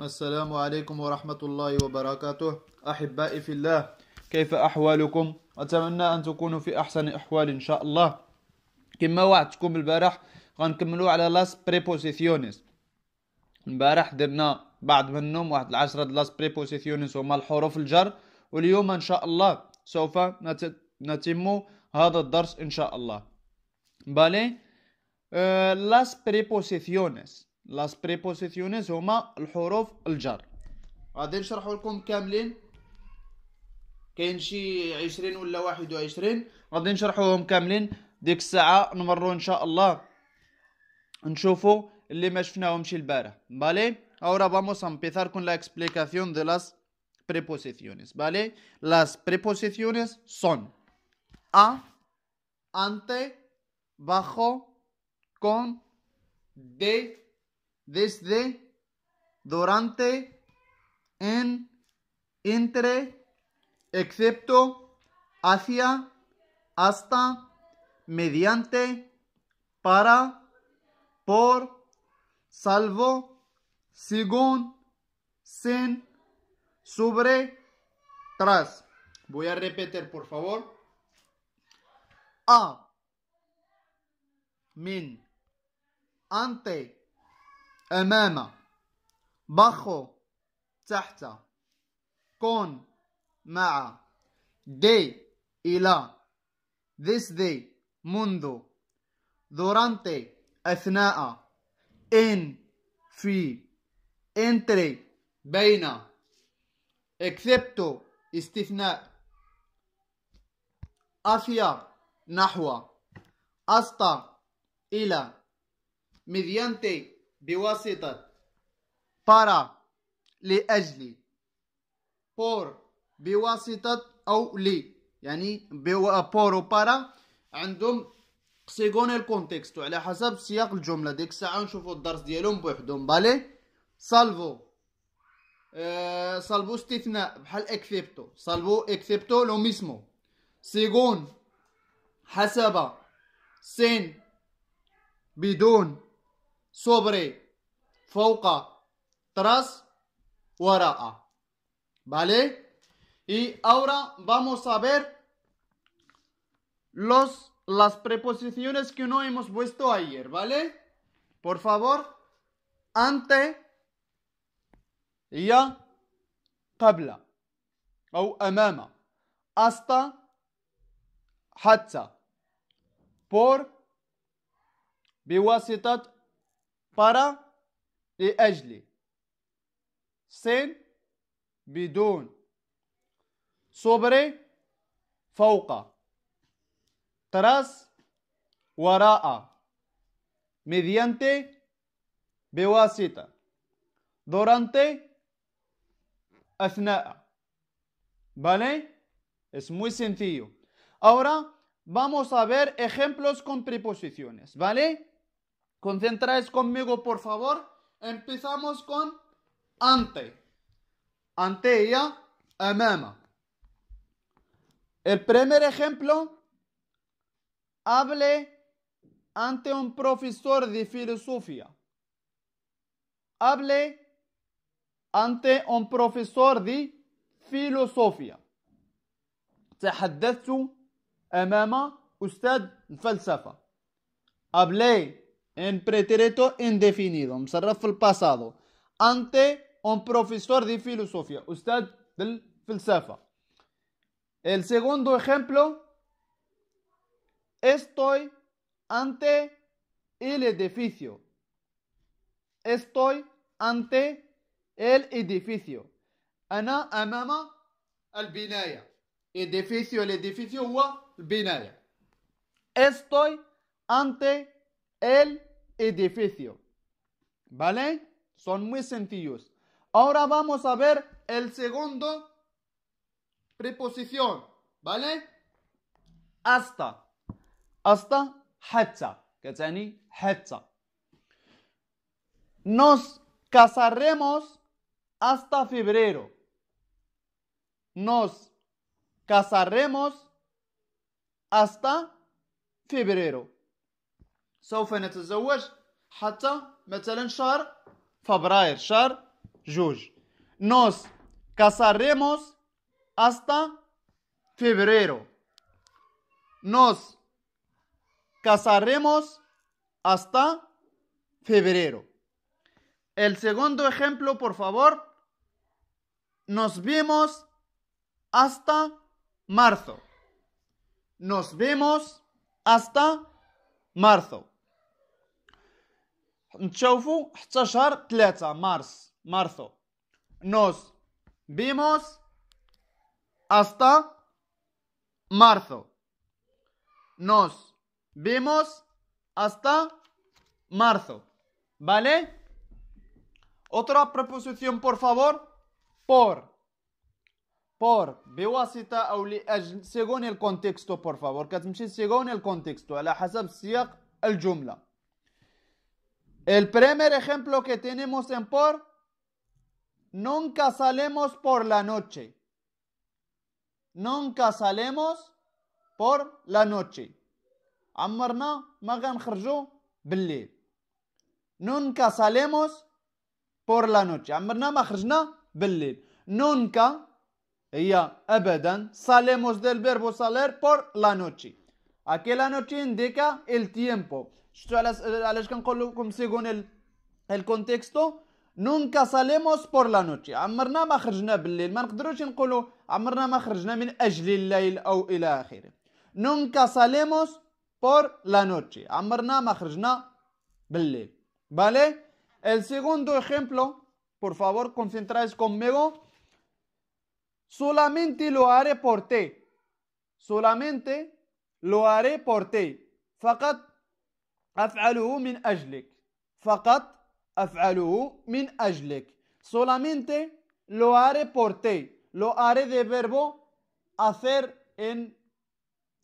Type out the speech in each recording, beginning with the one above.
السلام عليكم ورحمة الله وبركاته أحبائي في الله كيف أحوالكم؟ أتمنى أن تكونوا في أحسن أحوال إن شاء الله كما وعدتكم البارح غنكملوا على لاس بريبوزيسيونيس البارح درنا بعض منهم واحد العشرة لاس بريبوزيسيونيس هما الحروف الجر واليوم إن شاء الله سوف نتم هذا الدرس إن شاء الله بالي لاس آه، بريبوزيسيونيس لاس بريبوزيسيونيز هما الحروف الجر غادي نشرحو لكم كاملين كاين شي عشرين ولا واحد وعشرين غادي نشرحوهم كاملين ديك الساعه نمروا ان شاء الله نشوفوا اللي ما شفناهمش البارح بالي ahora vamos a empezar con la explicación de las preposiciones بالي las preposiciones son a ante bajo con de desde, durante, en, entre, excepto, hacia, hasta, mediante, para, por, salvo, según, sin, sobre, tras. Voy a repetir, por favor. A. Min. Ante. أمام باخو تحت كون مع دي إلى this day منذ durante أثناء in في entre بين excepto استثناء أفيا نحو hasta إلى mediante بواسطة بارا لأجل بور بواسطة أو لي يعني بور وبارا عندهم سيغون الكونتكست وعلى حسب سياق الجملة ديك الساعة نشوفوا الدرس ديالهم بوحدهم بالي سالفو سالفو استثناء بحال اكسبتو سالفو اكسبتو لو ميسمو سيغون حسب سين بدون sobre, foca tras, wara'a. ¿Vale? Y ahora vamos a ver los, las preposiciones que no hemos puesto ayer, ¿vale? Por favor, ante, ya, tabla, o amama, hasta, hatza, por, biwasitat para Ejli sin بدون sobre فوق tras وراء mediante Bewasita. durante أثناء ¿Vale? Es muy sencillo. Ahora vamos a ver ejemplos con preposiciones, ¿vale? Concentráis conmigo, por favor. Empezamos con ante. Ante ella, amama. El primer ejemplo, hable ante un profesor de filosofía. Hable ante un profesor de filosofía. تحدثت أمام أستاذ الفلسفة. Hablé en pretérito indefinido, مصرف el pasado. Ante un profesor de filosofía, usted del filósofo. El segundo ejemplo, estoy ante el edificio. Estoy ante el edificio. amama al binaya. Edificio, el edificio el binaya. Estoy ante el edificio. ¿Vale? Son muy sencillos. Ahora vamos a ver el segundo preposición. ¿Vale? Hasta. Hasta hatta. tiene? Hatta. Nos casaremos hasta febrero. Nos casaremos hasta febrero. Nos shar shar juj nos casaremos hasta febrero. Nos casaremos hasta febrero. El segundo ejemplo, por favor. Nos vemos hasta marzo. Nos vemos hasta marzo. Nos vimos hasta marzo. Nos vimos hasta marzo. ¿Vale? Otra preposición, por favor. Por. Por. Eh, según el contexto, por favor. según el contexto. a la La jumla. El primer ejemplo que tenemos en por, nunca salemos por la noche. Nunca salemos por la noche. magan Nunca salemos por la noche. Amarna, Nunca, ya, abadan, salemos del verbo salir por la noche. Aquella noche indica el tiempo. Eh, que Según el, el contexto, nunca salemos por la noche. Amarna, ما خرجنا بالليل ما colo. amarna عمرنا ما خرجنا من أجل الليل أو إلى آخره. Nunca salemos por la noche. عمرنا ما خرجنا بالليل. ¿Vale? El segundo ejemplo, por favor, concentráis conmigo. Solamente lo haré por ti. Solamente لو هاري بورتي فقط أفعله من أجلك فقط أفعله من أجلك solamente lo haré por ti lo haré de verbo hacer en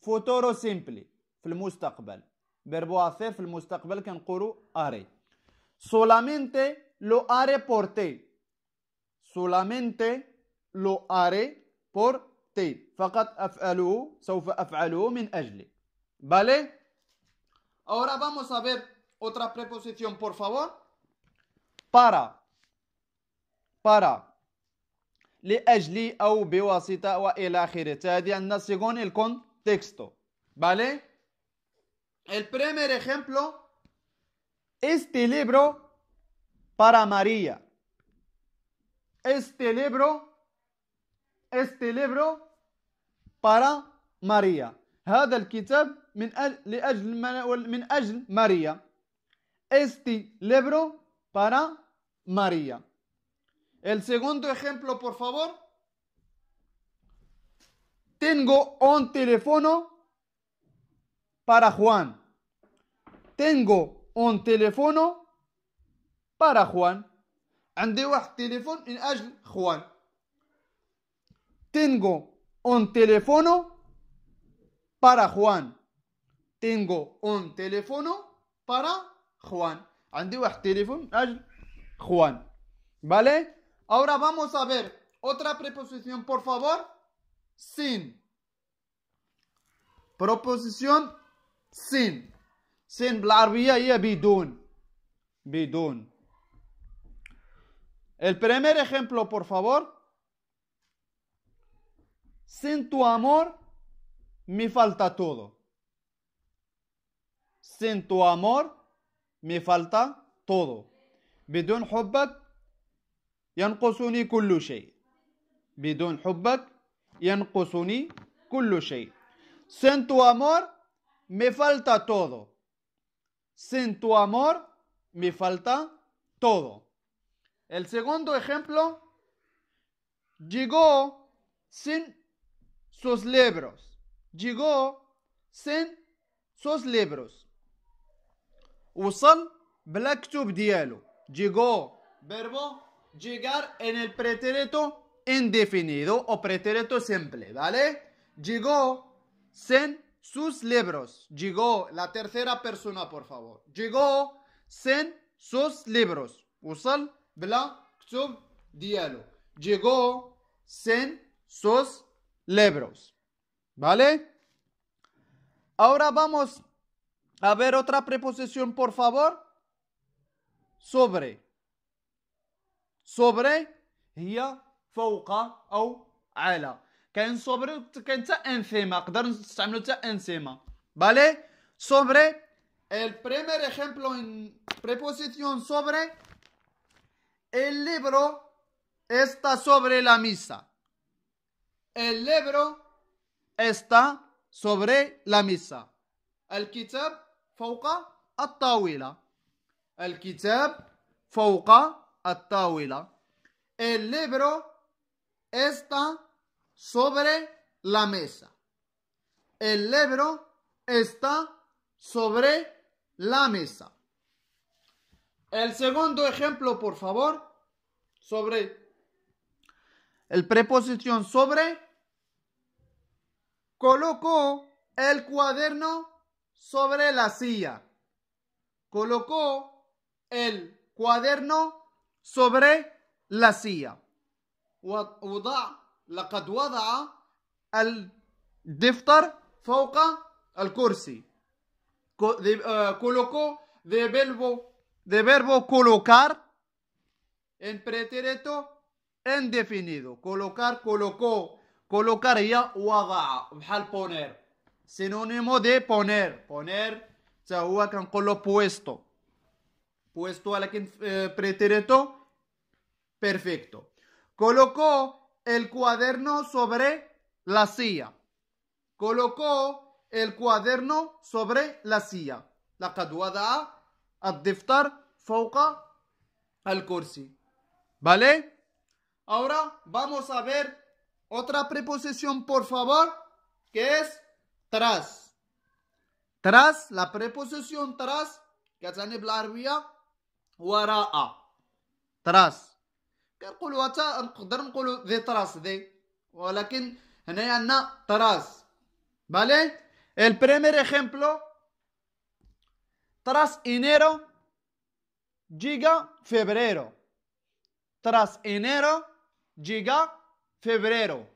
futuro simple في المستقبل verbo hacer في المستقبل كنقولوا haré solamente lo haré por ti solamente lo haré por ¿Vale? Ahora vamos a ver otra preposición, por favor. Para. Para. Le o biwasita el el هذه عندنا según el contexto. ¿Vale? El primer ejemplo. Este libro para María. Este libro este libro para María. María. Este libro para María. El segundo ejemplo, por favor. Tengo un teléfono para Juan. Tengo un teléfono para Juan. عندي un teléfono من أجل Juan. Tengo un teléfono para Juan. Tengo un teléfono para Juan. Andy teléfono Juan. ¿Vale? Ahora vamos a ver otra preposición, por favor. Sin. Proposición sin. Sin y a bidun. Bidun. El primer ejemplo, por favor. Sin tu amor, me falta todo. Sin tu amor, me falta todo. بدون حبك ينقصني كل شيء. بدون Sin tu amor, me falta todo. Sin tu amor, me falta todo. El segundo ejemplo, llegó sin sus libros. Llegó sin sus libros. Usan black كتب dielo. Llegó verbo llegar en el pretérito indefinido o pretérito simple, ¿vale? Llegó sin sus libros. Llegó la tercera persona, por favor. Llegó sin sus libros. Usan black كتب diálogo Llegó sin sus Libros ¿Vale? Ahora vamos a ver otra preposición, por favor. Sobre. Sobre هي فوق أو على. sobre كاين ¿Vale? Sobre el primer ejemplo en preposición sobre el libro está sobre la misa. El libro está sobre la mesa. fouca, فوق El sobre فوق mesa. El libro está sobre la mesa. El libro está sobre la mesa. El segundo ejemplo, por favor, sobre el preposición sobre colocó el cuaderno sobre la silla. Colocó el cuaderno sobre la silla. la وضع al وضع الدفتر Al الكرسي. Eh, colocó de verbo, de verbo colocar en pretérito en definido. Colocar, colocó. Colocaría wada. Al poner. Sinónimo de poner. Poner حتى Con colo puesto. Puesto que eh, pretérito perfecto. Colocó el cuaderno sobre la silla. Colocó el cuaderno sobre la silla. La caduada. وضع Al Al corsi. ¿Vale? Ahora vamos a ver otra preposición, por favor, que es tras. Tras, la preposición tras, que بلعربية tras تراس كنقولوا TRAS. نقدر de tras tras. ¿Vale? El primer ejemplo, tras enero llega febrero. Tras enero Llega febrero.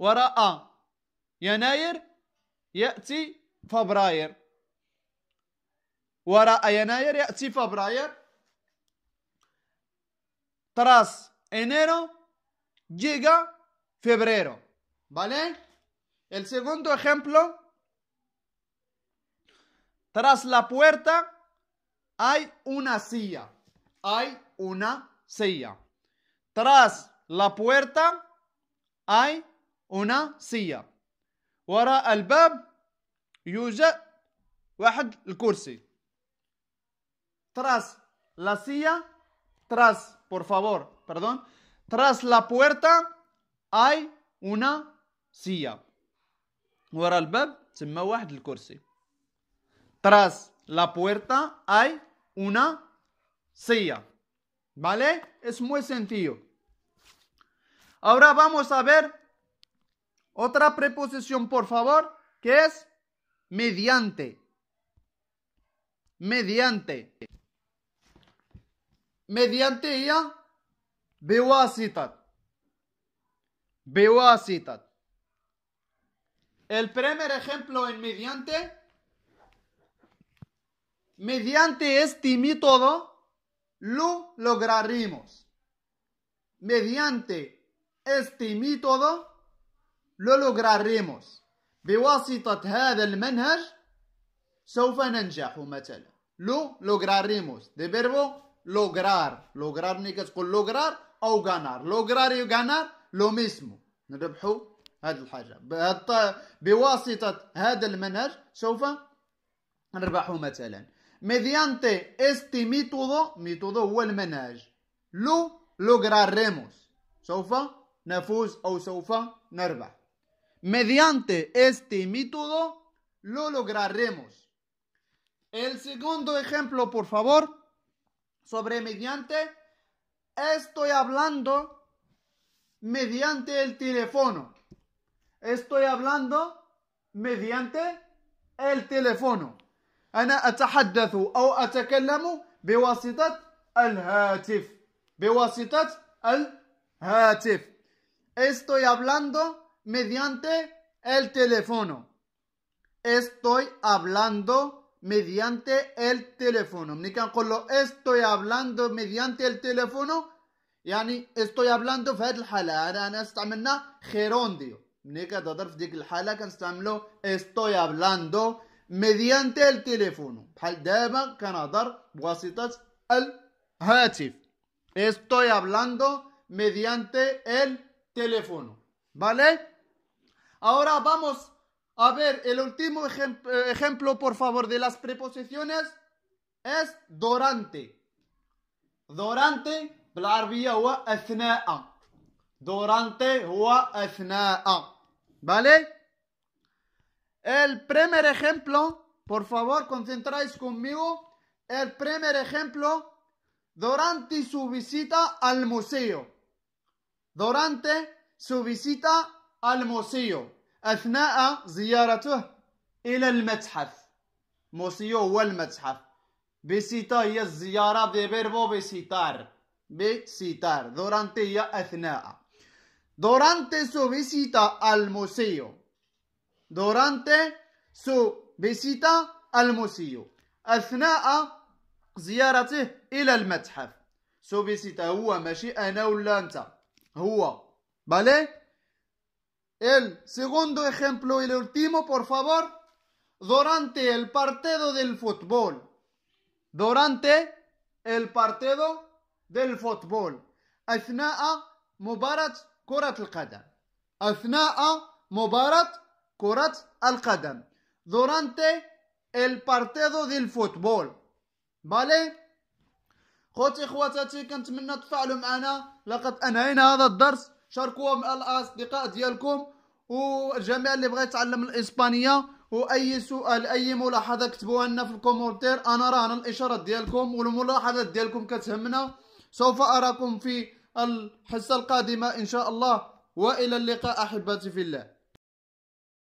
وراء يناير a فبراير Y tras enero llega febrero. ¿Vale? El segundo ejemplo. Tras la puerta hay una silla. Hay una silla. Tras la puerta hay una silla. وراء الباب يوجد el curso. Tras la silla, tras, por favor, perdón, tras la puerta hay una silla. se الباب تما el curso. Tras la puerta hay una silla. ¿Vale? Es muy sencillo. Ahora vamos a ver otra preposición, por favor, que es mediante. Mediante. Mediante ella, Beuacitat. Beuacitat. El primer ejemplo en mediante. Mediante este método lo lograremos. Mediante este método lo lograremos بواسطة هذا المنهج سوف ننجح مثلا لو لوغراريموس دي فيربو لوغرار لوغرار ملي كتقول لوغرار او غانار لوغرار يو غانار لو ميسمو نربحو هاد الحاجه بواسطه هذا المنهج سوف نربحو مثلا ميديانتي استي ميتودو ميتودو هو المنهج لو لوغراريموس سوف o سوف Nerva. mediante este método lo lograremos el segundo ejemplo por favor sobre mediante estoy hablando mediante el teléfono estoy hablando mediante el teléfono O الهاتف al الهاتف Estoy hablando mediante el teléfono. Estoy hablando mediante el teléfono. estoy hablando mediante el teléfono yani estoy hablando في هذه الحالة أنا estoy hablando mediante el teléfono بحال الهاتف estoy hablando mediante el teléfono. ¿Vale? Ahora vamos a ver el último ejemplo, por favor, de las preposiciones. Es durante. Durante, Durante ¿Vale? El primer ejemplo, por favor, concentráis conmigo. El primer ejemplo, durante su visita al museo. durante su visita al museo أثناء زيارته إلى المتحف موسيو هو المتحف بسيتا هي الزيارة دي بيربو بسيتار بسيتار دورانتي هي أثناء دورانتي سو بسيتا الموسيو دورانتي سو بسيتا الموسيو أثناء زيارته إلى المتحف سو بسيتا هو ماشي أنا ولا أنت ¿Vale? El segundo ejemplo y el último, por favor. Durante el partido del fútbol. Durante el partido del fútbol. أثناء al كرة القدم. أثناء al Durante el partido del fútbol. ¿Vale? خوتي خواتاتي كنتمنى تفعلوا معنا لقد انهينا هذا الدرس شاركوه مع الاصدقاء ديالكم وجميع اللي بغى يتعلم الاسبانيه واي سؤال اي ملاحظه كتبوها لنا في الكومنتير انا راهنا الاشارات ديالكم والملاحظات ديالكم كتهمنا سوف اراكم في الحصه القادمه ان شاء الله والى اللقاء احبتي في الله